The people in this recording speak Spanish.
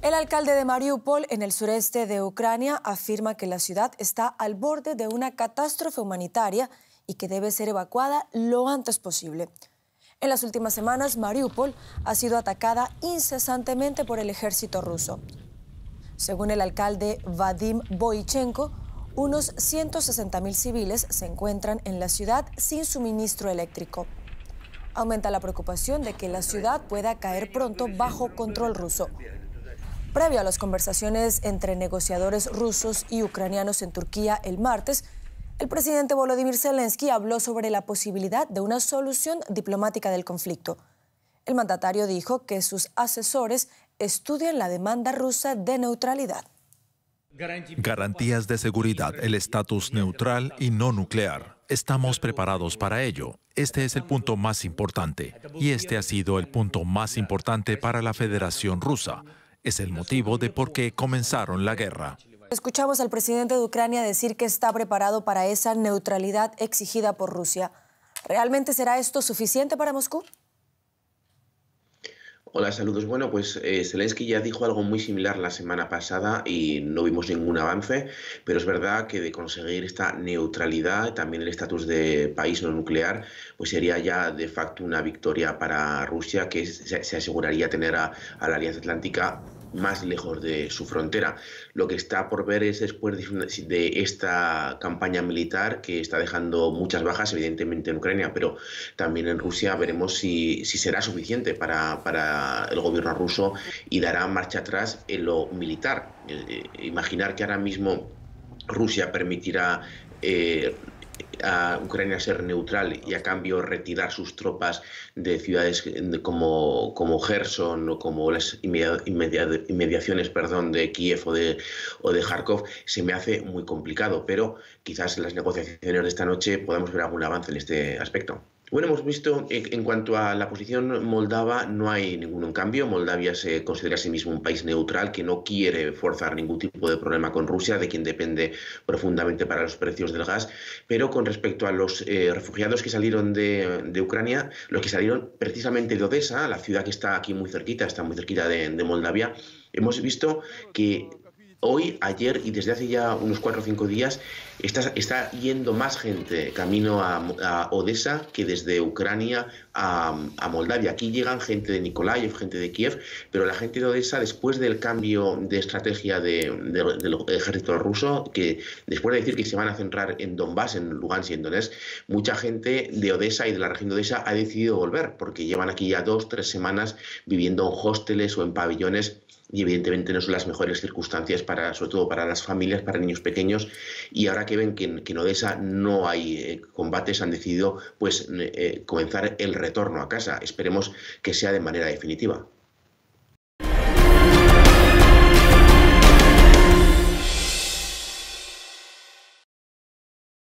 El alcalde de Mariupol, en el sureste de Ucrania, afirma que la ciudad está al borde de una catástrofe humanitaria y que debe ser evacuada lo antes posible. En las últimas semanas, Mariupol ha sido atacada incesantemente por el ejército ruso. Según el alcalde Vadim Boichenko, unos 160.000 civiles se encuentran en la ciudad sin suministro eléctrico. Aumenta la preocupación de que la ciudad pueda caer pronto bajo control ruso. Previo a las conversaciones entre negociadores rusos y ucranianos en Turquía el martes, el presidente Volodymyr Zelensky habló sobre la posibilidad de una solución diplomática del conflicto. El mandatario dijo que sus asesores estudian la demanda rusa de neutralidad. Garantías de seguridad, el estatus neutral y no nuclear. Estamos preparados para ello. Este es el punto más importante y este ha sido el punto más importante para la Federación Rusa es el motivo de por qué comenzaron la guerra. Escuchamos al presidente de Ucrania decir que está preparado para esa neutralidad exigida por Rusia. ¿Realmente será esto suficiente para Moscú? Hola, saludos. Bueno, pues eh, Zelensky ya dijo algo muy similar la semana pasada y no vimos ningún avance, pero es verdad que de conseguir esta neutralidad, también el estatus de país no nuclear, pues sería ya de facto una victoria para Rusia, que se, aseguraría tener a la Alianza Atlántica más lejos de su frontera. Lo que está por ver es después de esta campaña militar que está dejando muchas bajas, evidentemente en Ucrania, pero también en Rusia, veremos si, será suficiente para, el gobierno ruso y dará marcha atrás en lo militar. Eh, eh, imaginar que ahora mismo Rusia permitirá eh, a Ucrania ser neutral y a cambio retirar sus tropas de ciudades como, Gerson o como las inmediaciones perdón, de Kiev o de, o de Kharkov, se me hace muy complicado, pero quizás en las negociaciones de esta noche podamos ver algún avance en este aspecto. Bueno, hemos visto en cuanto a la posición moldava, no hay ningún cambio. Moldavia se considera a sí mismo un país neutral que no quiere forzar ningún tipo de problema con Rusia, de quien depende profundamente para los precios del gas. Pero con respecto a los eh, refugiados que salieron de, Ucrania, los que salieron precisamente de Odessa, la ciudad que está aquí muy cerquita, está muy cerquita de, de Moldavia, hemos visto que hoy, ayer y desde hace ya unos cuatro o cinco días está, yendo más gente camino a, Odessa que desde Ucrania a, Moldavia. Aquí llegan gente de Nikolaev, gente de Kiev, pero la gente de Odessa, después del cambio de estrategia del ejército ruso, que después de decir que se van a centrar en Donbass, en Lugansk y en Donetsk, mucha gente de Odessa y de la región de Odessa ha decidido volver porque llevan aquí ya dos, tres semanas viviendo en hosteles o en pabellones y evidentemente no son las mejores circunstancias sobre todo para las familias, para niños pequeños, y ahora que ven que en, Odesa Odessa no hay eh, combates, han decidido pues eh, comenzar el retorno a casa. Esperemos que sea de manera definitiva.